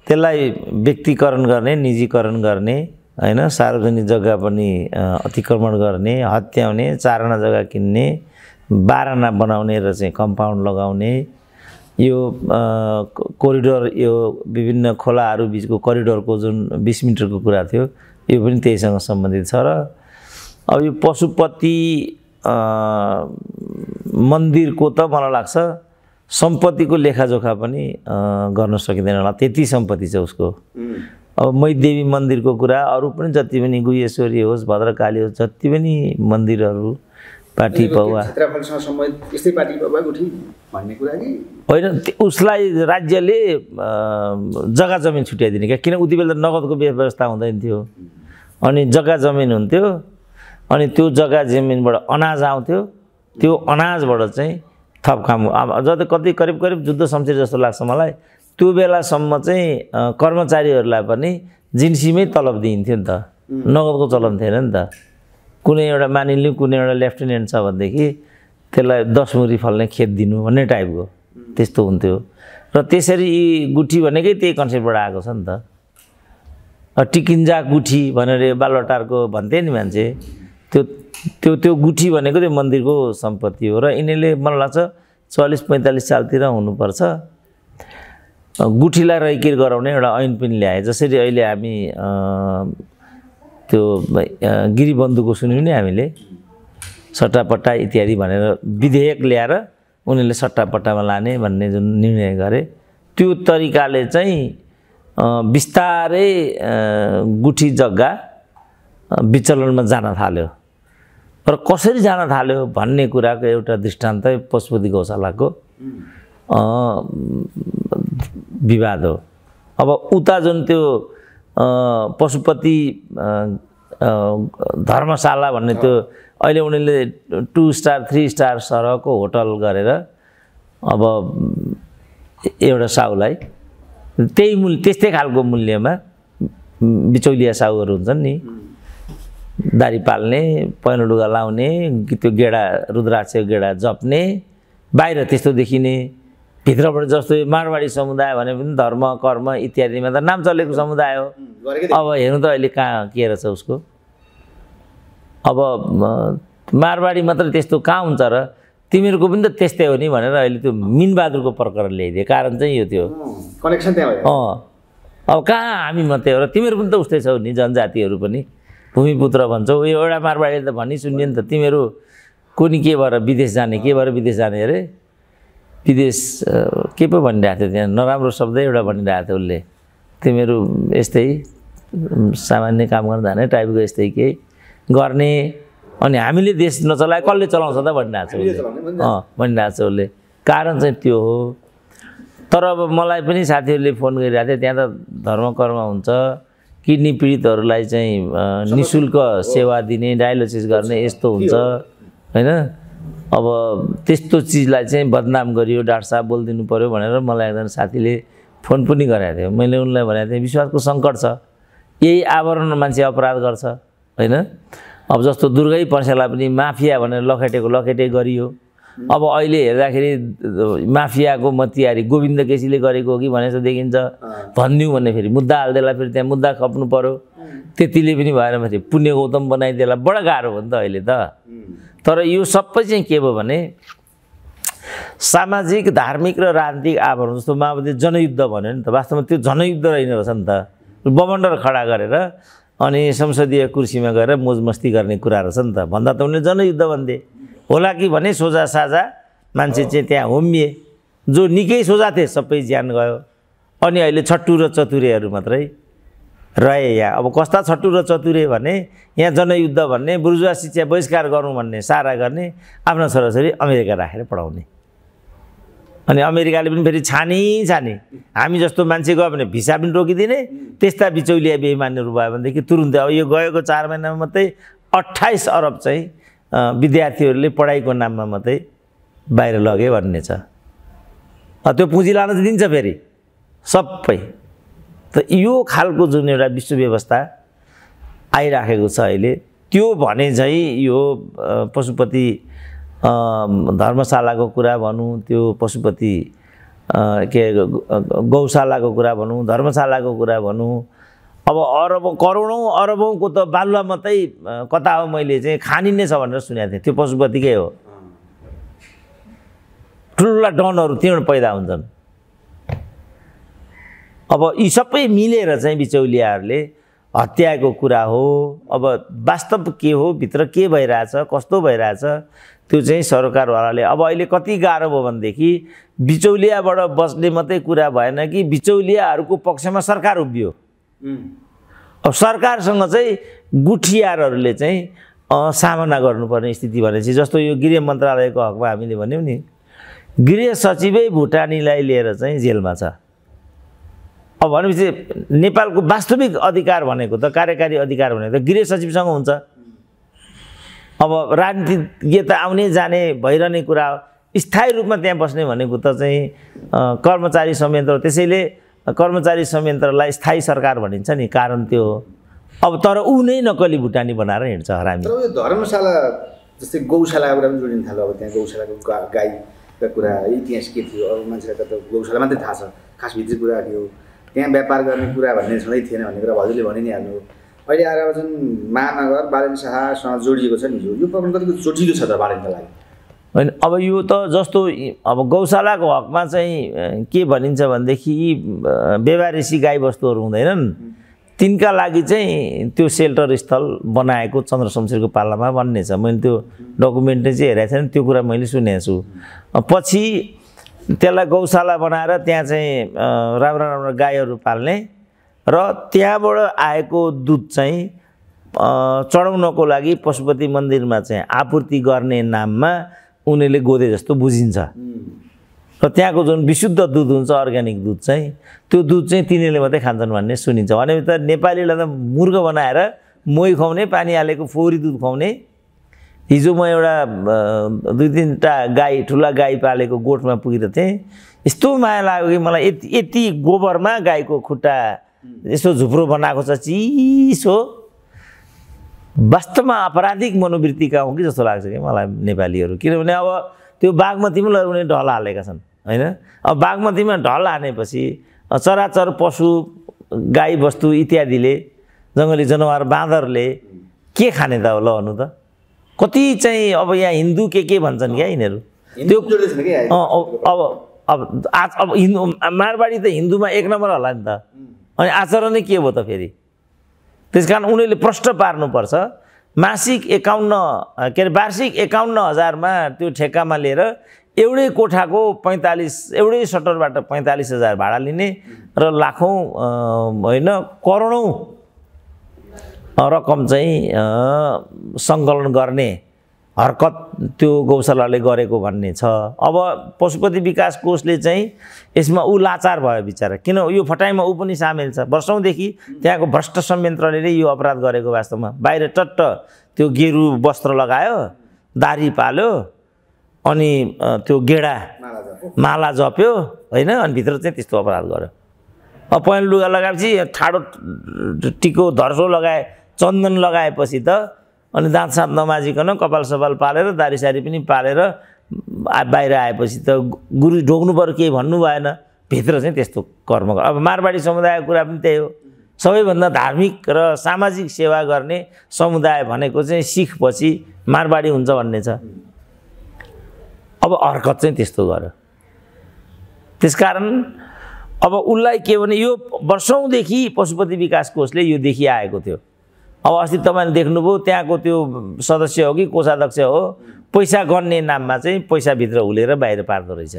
त्यसलाई व्यक्तिकरण गर्ने निजीकरण गर्ने होइन सार्वजनिक जग्गा पनि अतिक्रमण गर्ने हत्याउने चारना जग्गा किन्ने बारना बनाउने र चाहिँ कम्पाउन्ड लगाउने यो कोरिडोर यो विभिन्न खोलाहरू बिचको करिडोरको जुन बिस मिटरको कुरा थियो यो पनि त्यहीसँग सम्बन्धित छ र अब यो पशुपति मन्दिरको त मलाई लाग्छ सम्पत्तिको लेखाजोखा पनि गर्न सकिँदैन होला त्यति सम्पत्ति छ उसको अब मैदेवी मन्दिरको कुरा अरू पनि जति पनि गुहेश्वरी होस् भद्रकाली होस् जति पनि मन्दिरहरू पार्टी पौवा होइन उसलाई राज्यले जग्गा जमिन छुट्याइदिने क्या किन उति बेला नगदको व्यवस्था हुँदैन थियो अनि जग्गा जमिन हुन्थ्यो अनि त्यो जग्गा जमिनबाट अनाज आउँथ्यो त्यो अनाजबाट चाहिँ थप काम जति कति करिब करिब जुद्ध शम्सेर जस्तो लाग्छ मलाई त्यो बेलासम्म चाहिँ कर्मचारीहरूलाई पनि जिन्सीमै तलब दिइन्थ्यो नि त नगदको चलन थिएन नि त कुनै एउटा मानिलिउँ कुनै एउटा लेफ्टिनेन्ट छ भनेदेखि त्यसलाई दस मुरी फल्ने खेत दिनु भन्ने टाइपको त्यस्तो हुन्थ्यो र त्यसरी यी गुठी भनेकै त्यही कन्सेप्टबाट आएको छ नि त टिकिन्जा गुठी भनेर बालवाटारको भन्थे नि मान्छे त्यो त्यो त्यो गुठी भनेको त्यो मन्दिरको सम्पत्ति हो र यिनीहरूले मलाई लाग्छ चालिस पैँतालिस सालतिर हुनुपर्छ गुठीलाई रैकिर गराउने एउटा ऐन पनि ल्याए जसरी अहिले हामी त्यो गिरीबन्धुको सुन्यौँ नि हामीले सट्टापट्टा इत्यादि भनेर विधेयक ल्याएर उनीहरूले सट्टापट्टामा लाने भन्ने जुन निर्णय गरे त्यो तरिकाले चाहिँ बिस्तारै गुठी जग्गा विचलनमा जान थाल्यो तर कसरी जान थाल्यो भन्ने कुराको एउटा दृष्टान्त पशुपति गौशालाको विवाद हो अब उता जुन त्यो पशुपति धर्मशाला भन्ने त्यो अहिले उनीहरूले टु स्टार थ्री स्टार सरहको होटल गरेर अब एउटा साउलाई त्यही मूल्य त्यस्तै खालको मूल्यमा बिचौलिया साउहरू हुन्छन् नि दारी पाल्ने पहेँलो लुगा लाउने त्यो गेडा रुद्राक्ष गेडा जप्ने बाहिर त्यस्तो देखिने भित्रबाट जस्तो मारवाडी समुदाय भने पनि धर्म कर्म इत्यादिमा त नाम चलेको समुदाय हो अब हेर्नु त अहिले कहाँ के रहेछ उसको अब मारवाडी मात्र त्यस्तो कहाँ हुन्छ र तिमीहरूको पनि त त्यस्तै हो नि भनेर अहिले त्यो मिनबहादुरको प्रकरण ल्याइदियो कारण चाहिँ यो त्यो कनेक्सन त्यहाँ अँ अब कहाँ हामी मात्रै हो र तिमीहरू पनि त उस्तै छौ नि जनजातिहरू पनि भूमिपुत्र भन्छौ यो एउटा मारवाडीले त भनी सुन्यो नि त तिमीहरू कुनि के भएर विदेश जाने के भएर विदेश जाने अरे विदेश के पो भनिरहेको थियो त्यहाँ नराम्रो शब्द एउटा भनिरहेको थियो उसले तिमीहरू यस्तै सामान्य काम गर्न जाने टाइपको यस्तै केही गर्ने अनि हामीले देश नचलाए कसले चलाउँछ त भनिरहेको छ उसले अँ भनिरहेको छ उसले कारण चाहिँ त्यो हो तर अब मलाई पनि साथीहरूले फोन गरिरहेको थियो त्यहाँ त धर्म कर्म हुन्छ किडनी पीडितहरूलाई चाहिँ नि शुल्क सेवा दिने डायलोसिस गर्ने यस्तो हुन्छ होइन अब त्यस्तो चिजलाई चाहिँ बदनाम गरियो डाक्टर साहब बोलिदिनु पऱ्यो भनेर मलाई एकजना साथीले फोन पनि गराएको थियो मैले उनलाई भनेको थिएँ विश्वासको सङ्कट छ यही आवरणमा मान्छे अपराध गर्छ होइन अब जस्तो दुर्गै पर्सेलाई पनि माफिया भनेर लखेटेको लखेटे गरियो अब अहिले हेर्दाखेरि माफियाको म तयारी गोविन्द केसीले गरेको हो कि भने देखिन्छ भनिदिउँ भने फेरि मुद्दा हालिदिएला फेरि त्यहाँ मुद्दा खप्नु पऱ्यो त्यतिले पनि भएन फेरि पुण्य गौतम बनाइदिएला बडा गाह्रो हो नि त अहिले त तर यो सबै चाहिँ के भयो भने सामाजिक धार्मिक र राजनीतिक आवरण जस्तो माओवादी जनयुद्ध भन्यो नि त वास्तवमा त्यो जनयुद्ध रहेन रहेछ नि त बमण्डर खडा गरेर अनि संसदीय कुर्सीमा गएर मोजमस्ती गर्ने कुरा रहेछ नि त भन्दा त उनले जनयुद्ध भन्थे होला कि भने सोझा साझा मान्छे चाहिँ त्यहाँ होमिए जो निकै सोझा थिए सबै ज्यान गयो अनि अहिले छट्टु र चतुरेहरू मात्रै रहे यहाँ अब कस्ता छट्टु र चतुरे भने यहाँ जनयुद्ध भन्ने बुर्जुवा शिक्षा बहिष्कार गरौँ भन्ने सारा गर्ने आफ्नो छोराछोरी अमेरिका राखेर पढाउने अनि अमेरिकाले पनि फेरि छानी छाने हामी जस्तो मान्छे गयो भने भिसा पनि रोकिदिने त्यस्ता बिचौलिया बेमानहरू भयो भनेदेखि तुरुन्तै अब यो गएको चार महिनामा मात्रै अट्ठाइस अरब चाहिँ विद्यार्थीहरूले पढाइको नाममा मात्रै बाहिर लगे भन्ने छ त्यो पुँजी लान चाहिँ दिन्छ फेरि सबै त यो खालको जुन एउटा विश्व व्यवस्था आइराखेको छ अहिले त्यो भने चाहिँ यो पशुपति धर्मशालाको कुरा भनौँ त्यो पशुपति के गौशालाको कुरा भनौँ धर्मशालाको कुरा भनौँ अब अरब करोडौँ अरबौँको त बालुवा मात्रै कता हो मैले चाहिँ नै छ भनेर सुनेको थिएँ त्यो पशुपतिकै हो ठुल्ठुला डनहरू त्यहाँबाट पैदा हुन्छन् अब यी सबै मिलेर चाहिँ बिचौलियाहरूले हत्याएको कुरा हो अब वास्तव के हो भित्र के भइरहेछ कस्तो भइरहेछ त्यो चाहिँ सरकारवालाले अब अहिले कति गाह्रो भयो भनेदेखि बिचौलियाबाट बस्ने मात्रै कुरा भएन कि बिचौलियाहरूको पक्षमा सरकार उभियो अब सरकारसँग चाहिँ गुठियारहरूले चाहिँ सामना गर्नुपर्ने स्थिति भनेपछि जस्तो यो गृह मन्त्रालयको हकमा हामीले भन्यौँ नि गृह सचिवै भुटानीलाई लिएर चाहिँ जेलमा छ अब भनेपछि नेपालको वास्तविक अधिकार भनेको त कार्यकारी अधिकार भनेको त गृह सचिवसँग हुन्छ अब राजनीतिज्ञ त आउने जाने भइरहने कुरा हो स्थायी रूपमा त्यहाँ बस्ने भनेको त चाहिँ कर्मचारी संयन्त्र त्यसैले कर्मचारी संयन्त्रलाई स्थायी सरकार भनिन्छ नि कारण त्यो अब तर ऊ नै नकली भुटानी बनाएर हिँड्छ हरामी धर्मशाला जस्तै गौशाला पनि जोडिन थाल्यो अब त्यहाँ गौशालाको गाईका कुरा इतिहास के थियो अब मान्छेलाई त गौशाला मात्रै थाहा छ खास भित्री कुरा थियो त्यहाँ व्यापार गर्ने कुरा भन्ने छँदै थिएन भन्ने कुरा हजुरले भनि नै हाल्नु अहिले आएर जुन महानगर बालेन शाहसँग जोडिएको छ नि यो प्रकरण कतिको जोटिलो छ त बालेनका लागि होइन अब यो त जस्तो अब गौशालाको हकमा चाहिँ के भनिन्छ भनेदेखि यी व्यवहारेसी गाईबस्तुहरू हुँदैनन् तिनका लागि चाहिँ त्यो सेल्टर स्थल बनाएको चन्द्र शमशेरको पालामा भन्ने छ मैले त्यो डकुमेन्ट चाहिँ हेरेको थिएन त्यो कुरा मैले सुनेको छु पछि त्यसलाई गौशाला बनाएर त्यहाँ चाहिँ राम्रा राम्रा गाईहरू पाल्ने र त्यहाँबाट आएको दुध चाहिँ चढाउनको लागि पशुपति मन्दिरमा चाहिँ आपूर्ति गर्ने नाममा उनीहरूले गोदे जस्तो बुझिन्छ र त्यहाँको जुन विशुद्ध दुध हुन्छ अर्ग्यानिक दुध चाहिँ त्यो दुध चाहिँ तिनीहरूले मात्रै खान्छन् भन्ने सुनिन्छ भने त नेपालीलाई त मूर्ख बनाएर मोही खुवाउने पानी हालेको फोहोरी दुध खुवाउने हिजो म एउटा दुई तिनवटा गाई ठुला गाई पालेको गोठमा पुगेर थिएँ यस्तो माया लाग्यो कि मलाई यति यति गोबरमा गाईको खुट्टा यसो झुप्रो बनाएको छ चिसो वास्तवमा आपराधिक मनोवृत्तिका हुन् कि जस्तो लाग्छ कि मलाई नेपालीहरू किनभने अब त्यो बागमतीमा ल उनीहरू ढल हालेका छन् होइन अब बागमतीमा ढल हानेपछि चराचर पशु गाई बस्तु इत्यादिले जङ्गली जनावर बाँदरले के खाने त ल भन्नु त कति चाहिँ अब यहाँ हिन्दू के के भन्छन् क्या यिनीहरू त्यो अब अब आज अब हिन्दू मारवाडी त हिन्दूमा एक नम्बर होला नि त अनि आचरण नै के हो त फेरि त्यस कारण उनीहरूले प्रष्ट पार्नुपर्छ मासिक एकाउन्न के अरे वार्षिक एकाउन्न हजारमा त्यो ठेक्कामा लिएर एउटै कोठाको पैँतालिस एउटै सटरबाट पैँतालिस हजार भाडा लिने र लाखौँ होइन करोडौँ रकम चाहिँ सङ्कलन गर्ने हरकत त्यो गौशालाले गरेको भन्ने छ अब पशुपति विकास कोषले चाहिँ यसमा ऊ लाचार भयो बिचरा किन यो फटाइमा ऊ पनि सामेल छ वर्षौँदेखि त्यहाँको भ्रष्ट संयन्त्रले नै यो अपराध गरेको वास्तवमा बाहिर टट्ट त्यो गेरु वस्त्र लगायो दारी पाल्यो अनि त्यो गेडा माला जप्यो होइन अनि भित्र चाहिँ त्यस्तो अपराध गर्यो अब पहेँलो लुगा लगाएपछि ठाडो टिको धर्सो लगाए चन्दन लगाएपछि त अनि दाँत साँत नमाजिकन कपाल सपाल पालेर दारी सारी पनि पालेर बाहिर आएपछि त गुरु ढोग्नु पऱ्यो केही भन्नु भएन भित्र चाहिँ त्यस्तो कर्म अब मारवाडी समुदायको कुरा पनि त्यही हो सबैभन्दा धार्मिक र सामाजिक सेवा गर्ने समुदाय भनेको चाहिँ सिखपछि मारवाडी हुन्छ भन्ने छ अब हर्कत चाहिँ त्यस्तो गर्यो त्यसकारण अब उसलाई के भने यो वर्षौँदेखि पशुपति विकास कोषले यो देखिआएको थियो अब अस्ति तपाईँले देख्नुभयो त्यहाँको त्यो सदस्य हो कि कोषाध्यक्ष हो पैसा गर्ने नाममा चाहिँ पैसाभित्र हुलेर बाहिर पार्दो रहेछ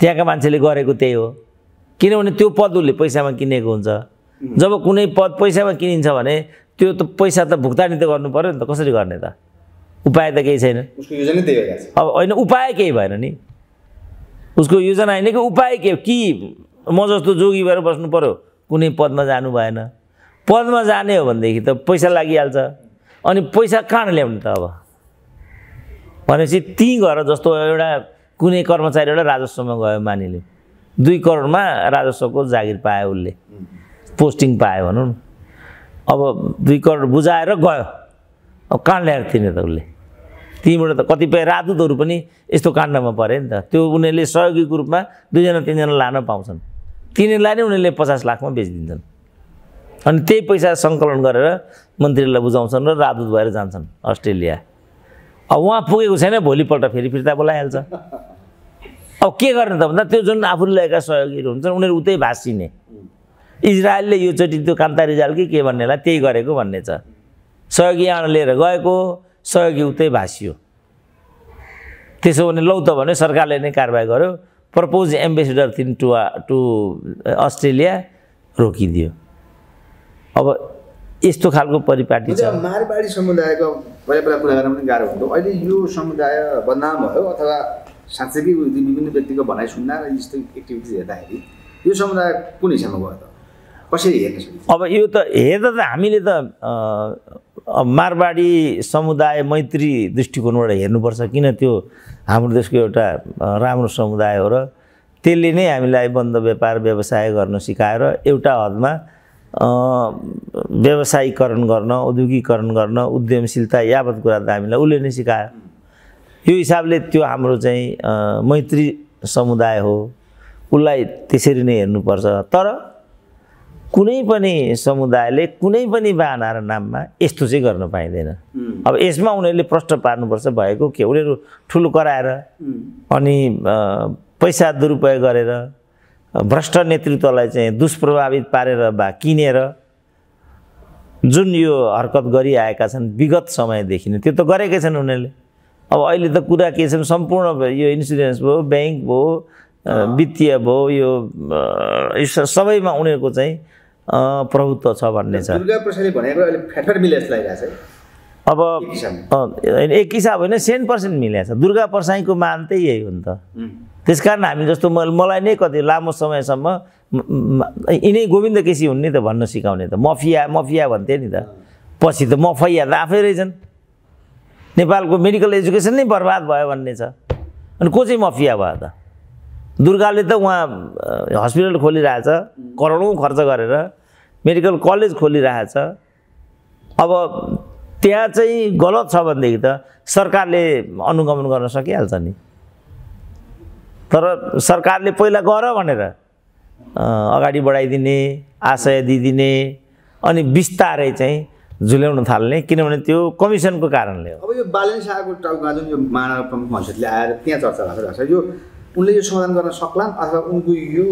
त्यहाँका मान्छेले गरेको त्यही हो किनभने त्यो पद उसले पैसामा किनेको हुन्छ जब कुनै पद पैसामा किनिन्छ भने त्यो त पैसा त भुक्तानी त गर्नु पऱ्यो नि त कसरी गर्ने त उपाय त केही छैन अब होइन उपाय केही भएन नि उसको योजना होइन कि उपाय के कि म जस्तो जोगी भएर बस्नु पऱ्यो कुनै पदमा जानु भएन पदमा जाने हो भनेदेखि त पैसा लागिहाल्छ अनि पैसा कहाँ ल्याउनु त अब भनेपछि ती घर जस्तो एउटा कुनै कर्मचारी एउटा राजस्वमा गयो मानिले दुई करोडमा राजस्वको जागिर पायो उसले पोस्टिङ पायो भनौँ अब दुई करोड बुझाएर गयो अब कहाँ ल्याएर तिर्ने त उसले तिमीबाट त कतिपय राजदूतहरू पनि यस्तो काण्डमा परे नि त त्यो उनीहरूले सहयोगीको रूपमा दुईजना तिनजना लान पाउँछन् तिनीहरूलाई नै उनीहरूले पचास लाखमा बेचिदिन्छन् अनि त्यही पैसा सङ्कलन गरेर मन्त्रीलाई बुझाउँछन् र राजदूत भएर जान्छन् अस्ट्रेलिया अब उहाँ पुगेको छैन भोलिपल्ट फेरि फिर्ता बोलाइहाल्छ अब के गर्ने त भन्दा त्यो जुन आफूले ल्याएका सहयोगीहरू हुन्छन् उनीहरू उतै भाँसिने इजरायलले योचोटि त्यो कान्ता रिजाल कि के भन्नेलाई त्यही गरेको भन्ने छ सहयोगी यहाँ लिएर गएको सहयोगी उतै भाँसियो त्यसो भने लौ त भने सरकारले नै कारवाही गर्यो propose ambassador then to to Australia रोकिदियो अब यस्तो खालको परिपाटी छ मारवाडी समुदायको पहिला पहिला कुरा गर्न पनि गाह्रो हुन्थ्यो अहिले यो समुदाय बदनाम भयो अथवा साँच्चैकै विभिन्न व्यक्तिको भनाइ सुन्दा र यस्तो एक्टिभिटिज हेर्दाखेरि यो समुदाय कुन हिसाबमा भयो त कसरी हेर्न सकिन्छ अब यो त हेर्दा त हामीले त मारवाडी समुदाय मैत्री दृष्टिकोणबाट हेर्नुपर्छ किन त्यो हाम्रो देशको एउटा राम्रो समुदाय हो र त्यसले नै हामीलाई बन्द व्यापार व्यवसाय गर्न सिकाएर एउटा हदमा व्यवसायीकरण गर्न औद्योगिकरण गर्न उद्यमशीलता यावत कुरा त हामीलाई उसले नै सिकायो यो हिसाबले त्यो हाम्रो चाहिँ मैत्री समुदाय हो उसलाई त्यसरी नै हेर्नुपर्छ तर कुनै पनि समुदायले कुनै पनि बाहना र नाममा यस्तो चाहिँ गर्न पाइँदैन अब यसमा उनीहरूले प्रश्न पार्नुपर्छ भएको के उनीहरू ठुलो कराएर अनि पैसा दुरुपयोग गरेर भ्रष्ट नेतृत्वलाई चाहिँ दुष्प्रभावित पारेर भा किनेर जुन यो हरकत गरिआएका छन् विगत समयदेखि नै त्यो त गरेकै छन् उनीहरूले अब अहिले त कुरा के छ सम्पूर्ण यो इन्सुरेन्स भयो ब्याङ्क भयो वित्तीय भयो यो सबैमा उनीहरूको चाहिँ प्रभुत्व छ भन्ने छ अब एक हिसाब होइन सेन पर्सेन्ट मिलेको छ दुर्गा प्रसाईको मान त यही हो नि त त्यस कारण हामी जस्तो मलाई नै कति लामो समयसम्म यिनै गोविन्द केसी हुन् नि त भन्न सिकाउने त मफिया मफिया भन्थे नि त पछि त मफैया त आफै रहेछन् नेपालको मेडिकल एजुकेसन नै बर्बाद भयो भन्ने छ अनि को चाहिँ मफिया भयो त दुर्गाले त उहाँ हस्पिटल खोलिरहेछ करोडौँ खर्च गरेर मेडिकल कलेज खोलिरहेछ अब त्यहाँ चाहिँ गलत छ भनेदेखि त सरकारले अनुगमन गर्न सकिहाल्छ नि तर सरकारले पहिला गर भनेर अगाडि बढाइदिने आशय दिइदिने अनि बिस्तारै चाहिँ झुल्याउन थाल्ने किनभने त्यो कमिसनको कारणले अब यो बालन शाहको टाउका जुन यो महानगर प्रमुख मन्सदले आएर त्यहाँ चर्चा भएको छ यो उनले यो समाधान गर्न सक्लान् अथवा उनको यो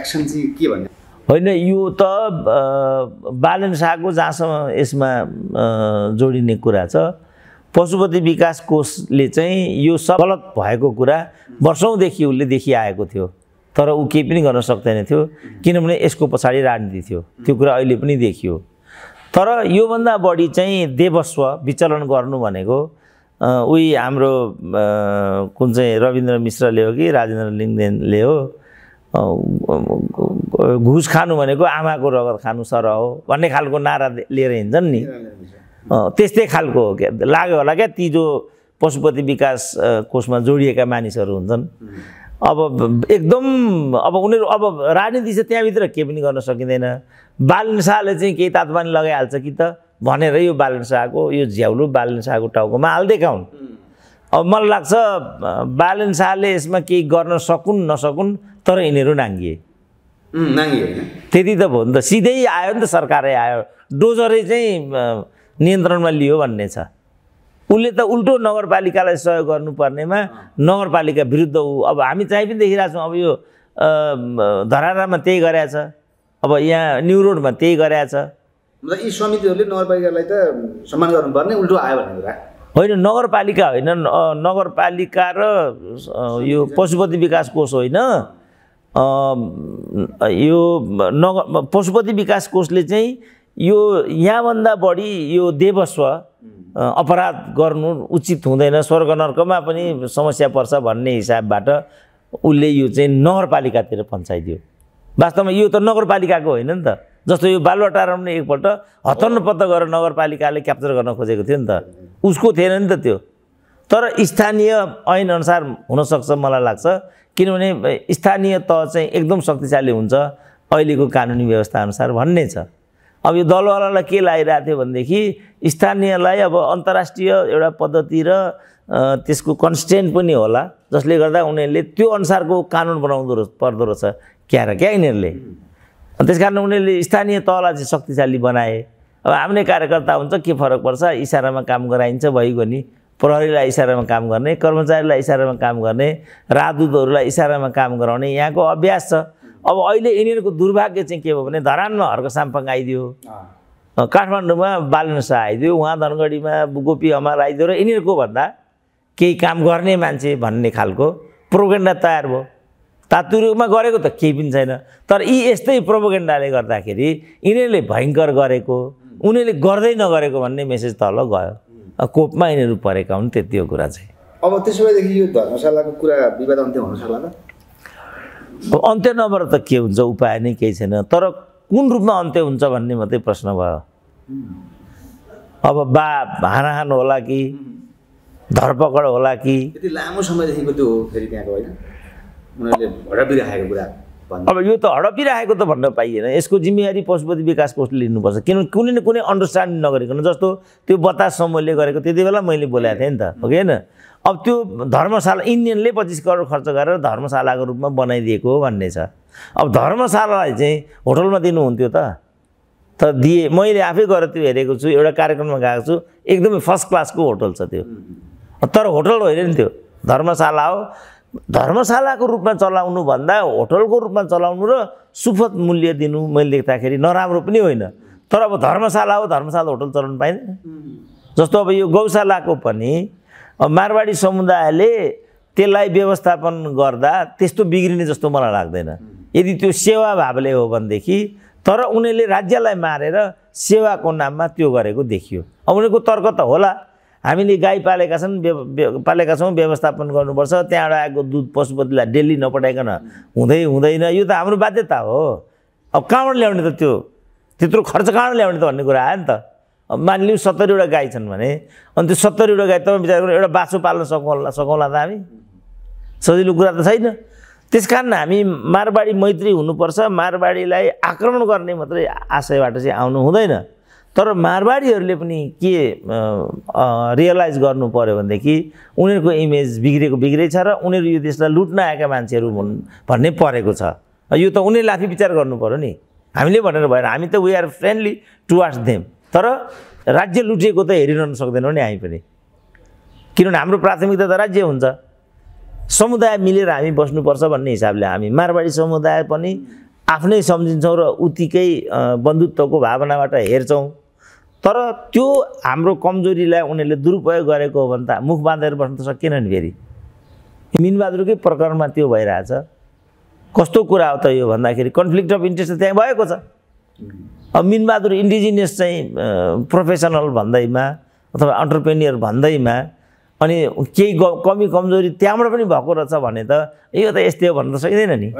एक्सन चाहिँ के भन्ने होइन यो त बालन शाहको जहाँसम्म यसमा जोडिने कुरा छ पशुपति विकास कोषले चाहिँ यो सब गलत भएको कुरा वर्षौँदेखि उसले देखिआएको थियो तर ऊ केही पनि गर्न सक्दैन थियो किनभने यसको पछाडि राजनीति थियो त्यो कुरा अहिले पनि देखियो तर योभन्दा बढी चाहिँ देवस्व विचलन गर्नु भनेको उही हाम्रो कुन चाहिँ रविन्द्र मिश्रले हो कि राजेन्द्र लिङ्गदेनले हो घुस खानु भनेको आमाको रगत खानु सर हो भन्ने खालको नारा लिएर हिँड्छन् नि त्यस्तै खालको हो क्या लाग्यो होला क्या ती जो पशुपति विकास कोषमा जोडिएका मानिसहरू हुन्छन् अब एकदम अब उनीहरू अब राजनीति चाहिँ त्यहाँभित्र के पनि गर्न सकिँदैन बालन शाहले चाहिँ केही तातोपानी लगाइहाल्छ कि त भनेर यो बालन शाहको यो झ्याउलो बालन शाहको टाउकोमा हालिदिएका हुन् अब मलाई लाग्छ बालन शाहले यसमा केही गर्न सकुन् नसकुन् तर यिनीहरू नाङ्गिए नाङ्गिए त्यति त भयो नि त सिधै आयो नि त सरकारै आयो डोजरै चाहिँ नियन्त्रणमा लियो भन्ने छ उसले त उल्टो नगरपालिकालाई सहयोग गर्नुपर्नेमा नगरपालिका विरुद्ध ऊ अब हामी चाहिँ पनि देखिरहेको छौँ अब यो धरारामा त्यही गरेछ अब यहाँ न्यु रोडमा त्यही गरेछ मतलब यी समितिहरूले नगरपालिकालाई त सम्मान गर्नुपर्ने उल्टो आयो भन्ने कुरा होइन नगरपालिका होइन नगरपालिका र यो पशुपति विकास कोष होइन यो नगर पशुपति विकास कोषले चाहिँ यो यहाँभन्दा बढी यो देवस्व अपराध गर्नु उचित हुँदैन स्वर्ग नर्कमा पनि समस्या पर्छ भन्ने हिसाबबाट उसले यो चाहिँ नगरपालिकातिर पन्चाइदियो वास्तवमा यो त नगरपालिकाको होइन नि त जस्तो यो बालुवा पनि एकपल्ट हतन्नपत्त गरेर नगरपालिकाले क्याप्चर गर्न खोजेको थियो नि त उसको थिएन नि त त्यो तर स्थानीय ऐनअनुसार हुनसक्छ मलाई लाग्छ किनभने स्थानीय तह चाहिँ एकदम शक्तिशाली हुन्छ अहिलेको कानुनी व्यवस्थाअनुसार भन्ने छ अब यो दलवालालाई के लागिरहेको थियो भनेदेखि स्थानीयलाई अब अन्तर्राष्ट्रिय एउटा पद्धति र त्यसको कन्सटेन्ट पनि होला जसले गर्दा उनीहरूले त्यो अनुसारको कानुन बनाउँदो पर्दो रहेछ क्या र क्या यिनीहरूले त्यस कारण उनीहरूले स्थानीय तहलाई चाहिँ शक्तिशाली बनाए अब आफ्नै कार्यकर्ता हुन्छ के फरक पर्छ इसारामा काम गराइन्छ भइगयो नि प्रहरीलाई इसारामा काम गर्ने कर्मचारीलाई इसारामा काम गर्ने राजदूतहरूलाई इसारामा काम गराउने यहाँको अभ्यास छ अब अहिले यिनीहरूको दुर्भाग्य चाहिँ के भयो भने धरानमा हर्क साम्पाङ आइदियो काठमाडौँमा बालन शाह आइदियो उहाँ धनगढीमा गोपी अमाल आइदियो र यिनीहरूको भन्दा केही काम गर्ने मान्छे भन्ने खालको प्रोगेन्डा तयार भयो तातुरुमा गरेको त केही पनि छैन तर यी यस्तै प्रोपोगेन्डाले गर्दाखेरि यिनीहरूले भयङ्कर गरेको उनीहरूले गर्दै नगरेको भन्ने मेसेज तल गयो कोपमा यिनीहरू परेका हुन् त्यति हो कुरा चाहिँ अब त्यसो भएदेखि यो धर्मशालाको कुरा विवाद अन्त्य हुनसक्ला त अब अन्त्य नभएर त के हुन्छ उपाय नै केही छैन तर कुन रूपमा अन्त्य हुन्छ भन्ने मात्रै प्रश्न भयो अब बा हानाहान होला कि धरपकड होला कि लामो समयदेखिको त्यो फेरि त्यहाँको हडपिराखेको कुरा अब यो त हडपिराखेको त भन्न पाइएन यसको जिम्मेवारी पशुपति विकास कोषले लिनुपर्छ किनभने कुनै न कुनै अन्डरस्ट्यान्डिङ नगरिकन जस्तो त्यो बतास समूहले गरेको त्यति बेला मैले बोलाएको थिएँ नि त हो कि होइन अब त्यो धर्मशाला इन्डियनले पच्चिस करोड खर्च गरेर धर्मशालाको रूपमा बनाइदिएको हो भन्ने छ अब धर्मशालालाई चाहिँ होटलमा दिनुहुन्थ्यो त त दिए मैले आफै गएर त्यो हेरेको छु एउटा कार्यक्रममा गएको छु एकदमै फर्स्ट क्लासको होटल छ त्यो तर होटल होइन नि त्यो धर्मशाला हो धर्मशालाको रूपमा चलाउनुभन्दा होटलको रूपमा चलाउनु र सुफत मूल्य दिनु मैले देख्दाखेरि नराम्रो पनि होइन तर अब धर्मशाला हो धर्मशाला होटल चलाउनु पाइँदैन जस्तो अब यो गौशालाको पनि अब मारवाडी समुदायले त्यसलाई व्यवस्थापन गर्दा त्यस्तो बिग्रिने जस्तो मलाई लाग्दैन यदि त्यो सेवा भावले हो भनेदेखि तर उनीहरूले राज्यलाई मारेर सेवाको नाममा त्यो गरेको देखियो अब उनीहरूको तर्क त होला हामीले गाई पालेका छन् पालेका छौँ व्यवस्थापन गर्नुपर्छ त्यहाँबाट आएको दुध पशुपतिलाई डेली नपठाइकन हुँदै हुँदैन यो त हाम्रो बाध्यता हो अब कहाँबाट ल्याउने त त्यो त्यत्रो खर्च कहाँबाट ल्याउने त भन्ने कुरा आयो नि त मानिलिउँ सत्तरीवटा गाई छन् भने अनि त्यो सत्तरीवटा गाई तपाईँ विचार गर्नु एउटा बासु पाल्न सकौँला सकौँला त हामी सजिलो कुरा त छैन त्यस कारण हामी मारवाडी मैत्री हुनुपर्छ मारवाडीलाई आक्रमण गर्ने मात्रै आशयबाट चाहिँ आउनु हुँदैन तर मारवाडीहरूले पनि के रियलाइज गर्नु पऱ्यो भनेदेखि उनीहरूको इमेज बिग्रेको बिग्रेछ र उनीहरू यो देशलाई लुट्न आएका मान्छेहरू हुन् भन्ने परेको छ यो त उनीहरूले आफै विचार गर्नु पऱ्यो नि हामीले भनेर भएर हामी त we are friendly towards them तर राज्य लुटिएको त हेरिरहनु सक्दैनौँ नि हामी पनि किनभने हाम्रो प्राथमिकता त राज्य हुन्छ समुदाय मिलेर हामी बस्नुपर्छ भन्ने हिसाबले हामी मारवाडी समुदाय पनि आफ्नै सम्झिन्छौँ र उतिकै बन्धुत्वको भावनाबाट हेर्छौँ तर त्यो हाम्रो कमजोरीलाई उनीहरूले दुरुपयोग गरेको हो भने त मुख बाँधेर बस्न त सकेन नि फेरि मिनबहादुरकै प्रकरणमा त्यो भइरहेछ कस्तो कुरा हो त यो भन्दाखेरि कन्फ्लिक्ट अफ इन्ट्रेस्ट त त्यहाँ भएको छ अब मिनबहादुर इन्डिजिनियस चाहिँ प्रोफेसनल भन्दैमा अथवा अन्टरप्रेनियर भन्दैमा अनि केही कमी कमजोरी त्यहाँबाट पनि भएको रहेछ भने त यो त यस्तै हो भन्न त सकिँदैन नि